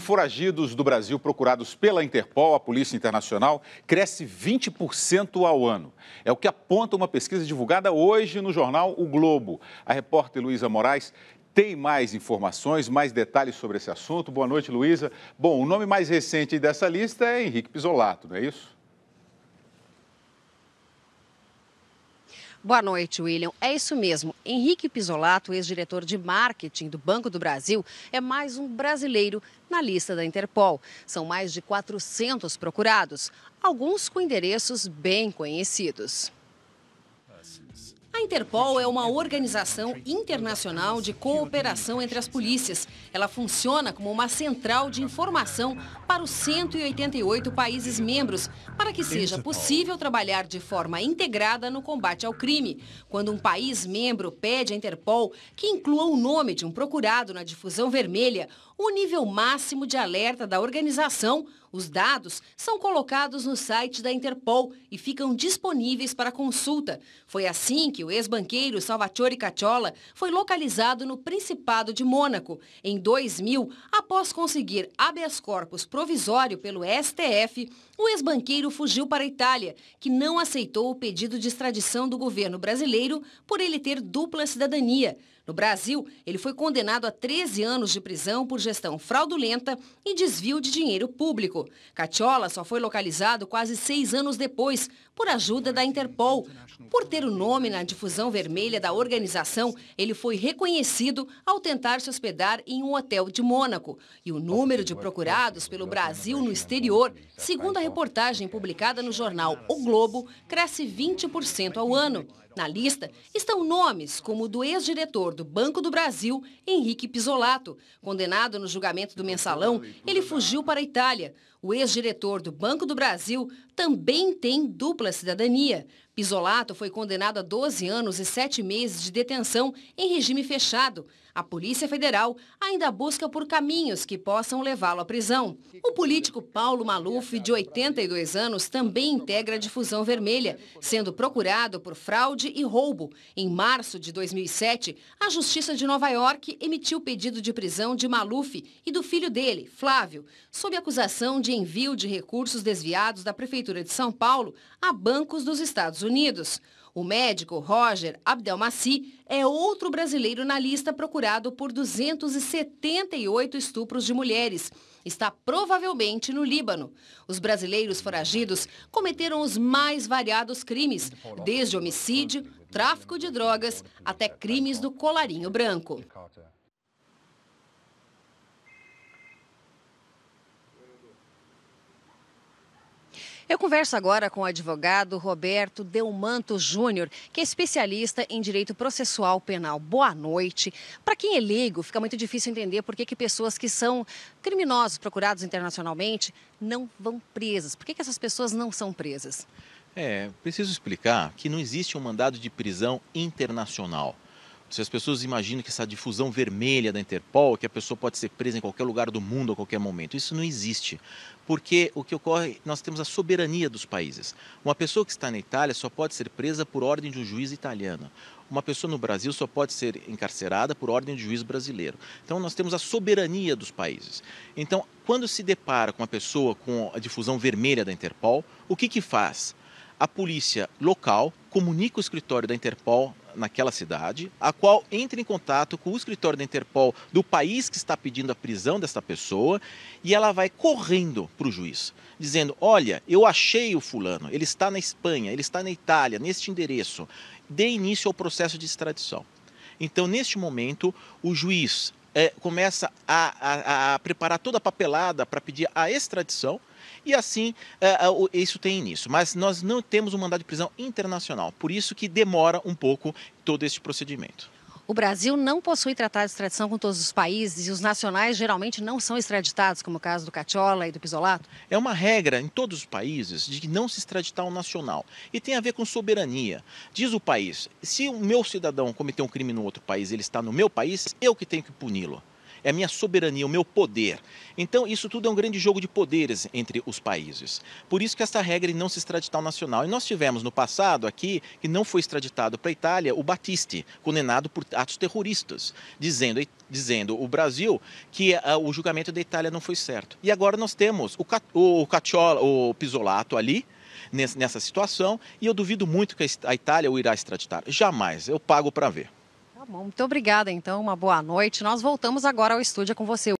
Foragidos do Brasil procurados pela Interpol, a Polícia Internacional, cresce 20% ao ano. É o que aponta uma pesquisa divulgada hoje no jornal O Globo. A repórter Luísa Moraes tem mais informações, mais detalhes sobre esse assunto. Boa noite, Luísa. Bom, o nome mais recente dessa lista é Henrique Pisolato, não é isso? Boa noite, William. É isso mesmo. Henrique Pisolato, ex-diretor de marketing do Banco do Brasil, é mais um brasileiro na lista da Interpol. São mais de 400 procurados, alguns com endereços bem conhecidos. A Interpol é uma organização internacional de cooperação entre as polícias. Ela funciona como uma central de informação para os 188 países membros, para que seja possível trabalhar de forma integrada no combate ao crime. Quando um país membro pede à Interpol que inclua o nome de um procurado na difusão vermelha, o nível máximo de alerta da organização, os dados são colocados no site da Interpol e ficam disponíveis para consulta. Foi assim que o o ex-banqueiro Salvatore Cacciola, foi localizado no Principado de Mônaco em 2000, após conseguir habeas corpus provisório pelo STF, o ex-banqueiro fugiu para a Itália, que não aceitou o pedido de extradição do governo brasileiro por ele ter dupla cidadania. No Brasil, ele foi condenado a 13 anos de prisão por gestão fraudulenta e desvio de dinheiro público. Catiola só foi localizado quase seis anos depois, por ajuda da Interpol. Por ter o nome na difusão vermelha da organização, ele foi reconhecido ao tentar se hospedar em um hotel de Mônaco. E o número de procurados pelo Brasil no exterior, segundo a reportagem publicada no jornal O Globo, cresce 20% ao ano. Na lista estão nomes como o do ex-diretor do Banco do Brasil, Henrique Pisolato. Condenado no julgamento do mensalão, ele fugiu para a Itália. O ex-diretor do Banco do Brasil também tem dupla cidadania. Pisolato foi condenado a 12 anos e 7 meses de detenção em regime fechado. A Polícia Federal ainda busca por caminhos que possam levá-lo à prisão. O político Paulo Maluf, de 82 anos, também integra a Difusão Vermelha, sendo procurado por fraude e roubo. Em março de 2007, a Justiça de Nova York emitiu pedido de prisão de Maluf e do filho dele, Flávio, sob acusação de envio de recursos desviados da Prefeitura de São Paulo a bancos dos Estados Unidos. Unidos. O médico Roger Abdelmassi é outro brasileiro na lista procurado por 278 estupros de mulheres. Está provavelmente no Líbano. Os brasileiros foragidos cometeram os mais variados crimes, desde homicídio, tráfico de drogas até crimes do colarinho branco. Eu converso agora com o advogado Roberto Delmanto Júnior, que é especialista em direito processual penal. Boa noite. Para quem é leigo, fica muito difícil entender por que, que pessoas que são criminosos procurados internacionalmente não vão presas. Por que, que essas pessoas não são presas? É, preciso explicar que não existe um mandado de prisão internacional. Se as pessoas imaginam que essa difusão vermelha da Interpol, que a pessoa pode ser presa em qualquer lugar do mundo a qualquer momento, isso não existe. Porque o que ocorre, nós temos a soberania dos países. Uma pessoa que está na Itália só pode ser presa por ordem de um juiz italiano. Uma pessoa no Brasil só pode ser encarcerada por ordem de juiz brasileiro. Então nós temos a soberania dos países. Então, quando se depara com uma pessoa com a difusão vermelha da Interpol, o que que faz? a polícia local comunica o escritório da Interpol naquela cidade, a qual entra em contato com o escritório da Interpol do país que está pedindo a prisão dessa pessoa e ela vai correndo para o juiz, dizendo: Olha, eu achei o fulano, ele está na Espanha, ele está na Itália, neste endereço. Dê início ao processo de extradição. Então, neste momento, o juiz é, começa a, a, a, preparar toda a papelada para pedir a extradição. E assim é, é, isso tem início. Mas nós não temos um mandado de prisão internacional, por isso que demora um pouco todo este procedimento. O Brasil não possui tratado de extradição com todos os países e os nacionais geralmente não são extraditados, como o caso do Catiola e do Pisolato? É uma regra em todos os países de que não se extraditar um nacional. E tem a ver com soberania. Diz o país: se o meu cidadão cometer um crime no outro país ele está no meu país, eu que tenho que puni-lo é a minha soberania, o meu poder. Então, isso tudo é um grande jogo de poderes entre os países. Por isso que essa regra não se extraditar ao nacional. E nós tivemos no passado aqui, que não foi extraditado para a Itália, o Battisti, condenado por atos terroristas, dizendo, dizendo o Brasil que uh, o julgamento da Itália não foi certo. E agora nós temos o, o, o, Cacciola, o Pisolato ali, nessa situação, e eu duvido muito que a Itália o irá extraditar. Jamais, eu pago para ver bom, muito obrigada então, uma boa noite. Nós voltamos agora ao estúdio com você.